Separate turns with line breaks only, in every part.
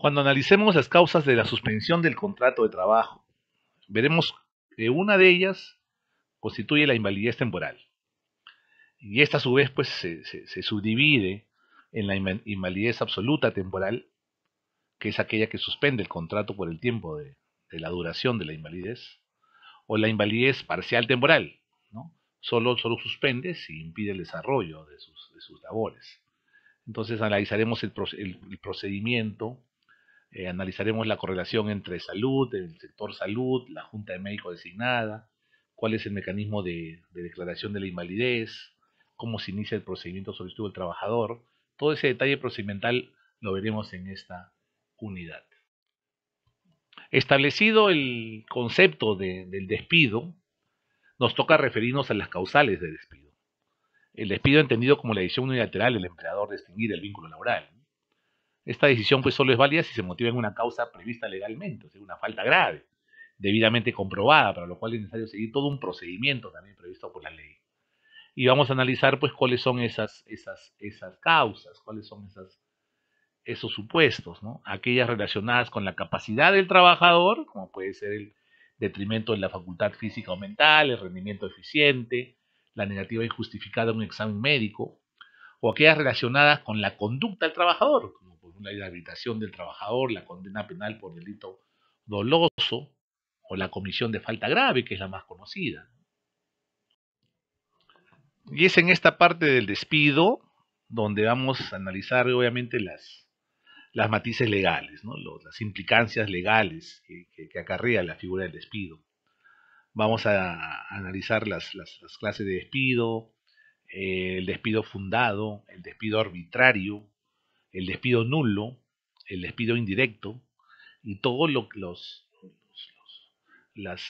Cuando analicemos las causas de la suspensión del contrato de trabajo, veremos que una de ellas constituye la invalidez temporal. Y esta a su vez pues, se, subdivide en la invalidez absoluta temporal, que es aquella que suspende el contrato por el tiempo de, la duración de la invalidez, o la invalidez parcial temporal, solo, solo suspende si impide el desarrollo de sus, labores. Entonces analizaremos el, el procedimiento eh, analizaremos la correlación entre salud, el sector salud, la Junta de Médicos designada, cuál es el mecanismo de, declaración de la invalidez, cómo se inicia el procedimiento solicitud del trabajador. Todo ese detalle procedimental lo veremos en esta unidad. Establecido el concepto del despido, nos toca referirnos a las causales de despido. El despido entendido como la decisión unilateral del empleador de extinguir el vínculo laboral. Esta decisión pues solo es válida si se motiva en una causa prevista legalmente, o sea, una falta grave, debidamente comprobada, para lo cual es necesario seguir todo un procedimiento también previsto por la ley. Y vamos a analizar pues cuáles son esas, esas, esas causas, cuáles son esas, esos supuestos, ¿no? aquellas relacionadas con la capacidad del trabajador, como puede ser el detrimento de la facultad física o mental, el rendimiento eficiente, la negativa injustificada de un examen médico, o aquellas relacionadas con la conducta del trabajador, como la inhabilitación del trabajador, la condena penal por delito doloso o la comisión de falta grave, que es la más conocida. Y es en esta parte del despido donde vamos a analizar obviamente las, las matices legales, ¿no? las implicancias legales que, acarrea la figura del despido. Vamos a analizar las, las clases de despido, eh, el despido fundado, el despido arbitrario, el despido nulo, el despido indirecto y todos los, los, las,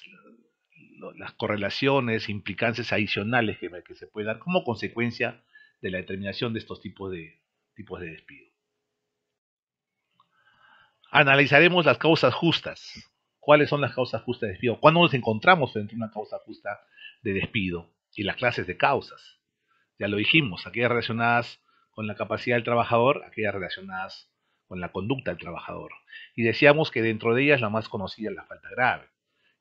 correlaciones, implicancias adicionales que, que se puedan dar como consecuencia de la determinación de estos tipos de, tipos de despido. Analizaremos las causas justas. ¿Cuáles son las causas justas de despido? ¿Cuándo nos encontramos entre una causa justa de despido? Y las clases de causas. Ya lo dijimos, aquellas relacionadas con la capacidad del trabajador, aquellas relacionadas con la conducta del trabajador. Y decíamos que dentro de ellas la más conocida es la falta grave.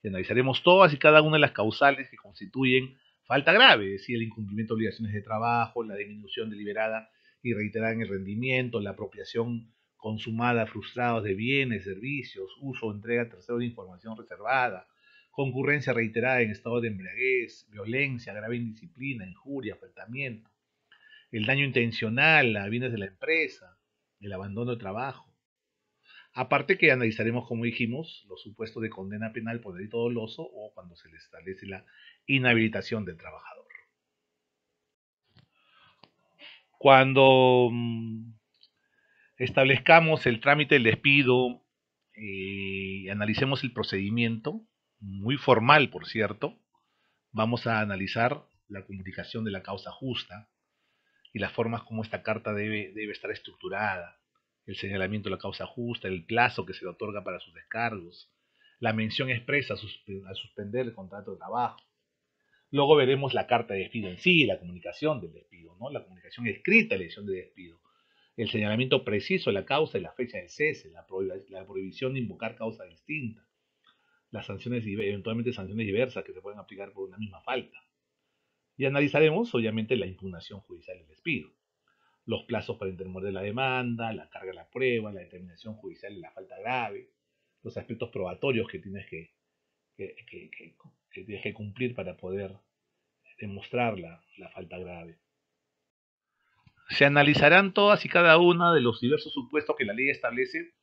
Y analizaremos todas y cada una de las causales que constituyen falta grave, si el incumplimiento de obligaciones de trabajo, la disminución deliberada y reiterada en el rendimiento, la apropiación consumada, frustrados de bienes, servicios, uso o entrega tercero, terceros de información reservada, concurrencia reiterada en estado de embriaguez, violencia, grave indisciplina, injuria, faltamiento, el daño intencional a bienes de la empresa, el abandono de trabajo. Aparte que analizaremos, como dijimos, los supuestos de condena penal por delito doloso o cuando se le establece la inhabilitación del trabajador. Cuando mm, establezcamos el trámite del despido eh, y analicemos el procedimiento, muy formal por cierto, vamos a analizar la comunicación de la causa justa, y las formas como esta carta debe, debe estar estructurada, el señalamiento de la causa justa, el plazo que se le otorga para sus descargos, la mención expresa al suspender el contrato de trabajo. Luego veremos la carta de despido en sí, la comunicación del despido, ¿no? la comunicación escrita de la edición de despido, el señalamiento preciso de la causa y la fecha de cese, la, prohibición de invocar causa distinta, las sanciones, eventualmente sanciones diversas que se pueden aplicar por una misma falta y analizaremos, obviamente, la impugnación judicial del despido, los plazos para de la demanda, la carga de la prueba, la determinación judicial de la falta grave, los aspectos probatorios que tienes que, que cumplir para poder demostrar la, falta grave. Se analizarán todas y cada una de los diversos supuestos que la ley establece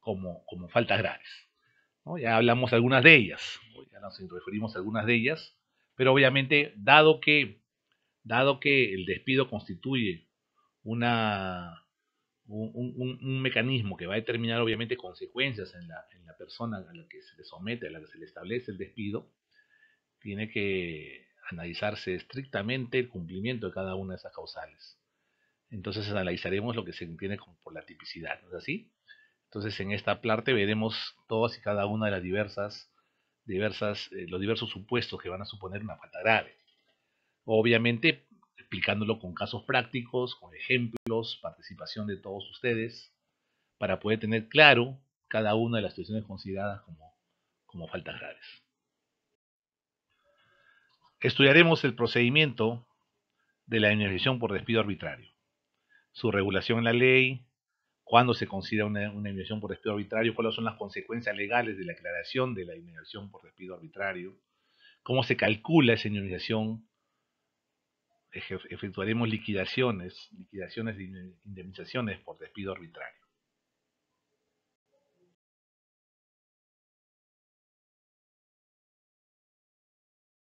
como, como faltas graves. Ya hablamos de algunas de ellas, ya nos referimos a algunas de ellas pero obviamente, dado que, dado que el despido constituye una, un, mecanismo que va a determinar obviamente consecuencias en la, persona a la que se le somete, a la que se le establece el despido, tiene que analizarse estrictamente el cumplimiento de cada una de esas causales. Entonces analizaremos lo que se entiende como por la tipicidad, ¿no es así? Entonces en esta parte veremos todas y cada una de las diversas eh, los diversos supuestos que van a suponer una falta grave. Obviamente, explicándolo con casos prácticos, con ejemplos, participación de todos ustedes, para poder tener claro cada una de las situaciones consideradas como, faltas graves. Estudiaremos el procedimiento de la indemnización por despido arbitrario, su regulación en la ley, cuándo se considera una, inmigración por despido arbitrario, cuáles son las consecuencias legales de la declaración de la inmigración por despido arbitrario, cómo se calcula esa indemnización, efectuaremos liquidaciones, liquidaciones de indemnizaciones por despido arbitrario.